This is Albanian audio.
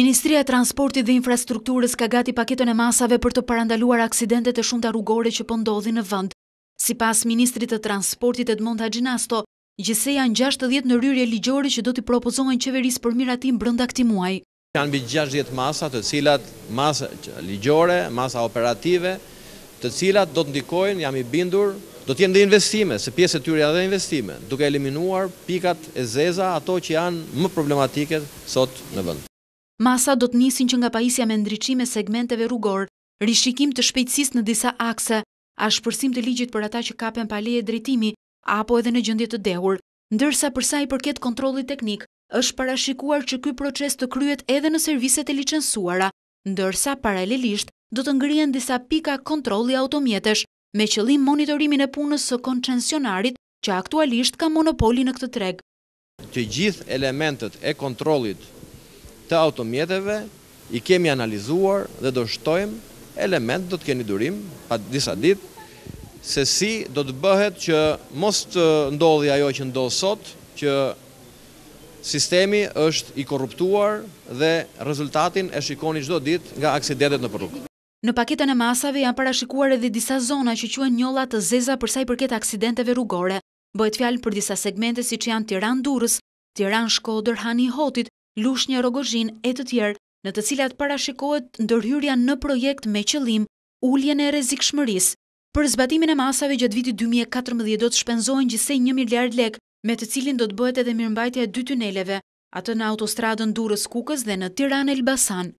Ministria e Transportit dhe Infrastrukturës ka gati paketën e masave për të parandaluar aksidentet e shumë të rrugore që pëndodhi po në vënd. Si pas Ministrit të Transportit Edmond Dmonda gjese janë 60 në rryrje ligjore që do t'i propozohen qeveris për miratim brënda këti muaj. Kanë bi 60 masa të cilat, masa ligjore, masa operative, të cilat do të ndikojnë, jam i bindur, do t'jenë dhe investime, se pjesë të tyri dhe investime, duke eliminuar pikat e zeza ato që janë më problematiket sot në vënd. Masa do të nisin që nga pajisja me ndryqime segmenteve rrugor, rishikim të shpejtsis në disa akse, a shpërsim të ligjit për ata që kapen paleje drejtimi, apo edhe në gjëndjet të dehur, ndërsa përsa i përket kontroli teknik, është parashikuar që këj proces të kryet edhe në serviset e licensuara, ndërsa paralelisht do të ngrien disa pika kontroli automjetesh me qëllim monitorimin e punës së koncensionarit që aktualisht ka monopoli në këtë treg. Të gjithë elementet e kontrolit të automjeteve, i kemi analizuar dhe do shtojmë element do të keni durim, pa disa dit, se si do të bëhet që mos të ndodhi ajo që ndodhë sot, që sistemi është i korruptuar dhe rezultatin e shikoni qdo dit nga aksidetet në përrukë. Në paketën e masave janë parashikuar edhe disa zona që quen njolla të zeza përsa i përket aksidenteve rrugore, bojt fjalën për disa segmente si që janë tiran durës, tiran shkodër, hani hotit, lushnje rogozhin e të tjerë, në të cilat parashikohet ndërhyrja në projekt me qëllim ulljen e rezik shmëris. Për zbatimin e masave gjëtë vitit 2014 do të shpenzojnë gjisej një miliard lek, me të cilin do të bëhet edhe mirëmbajtja e dy tuneleve, atë në autostradën Durës Kukës dhe në Tiran Elbasan.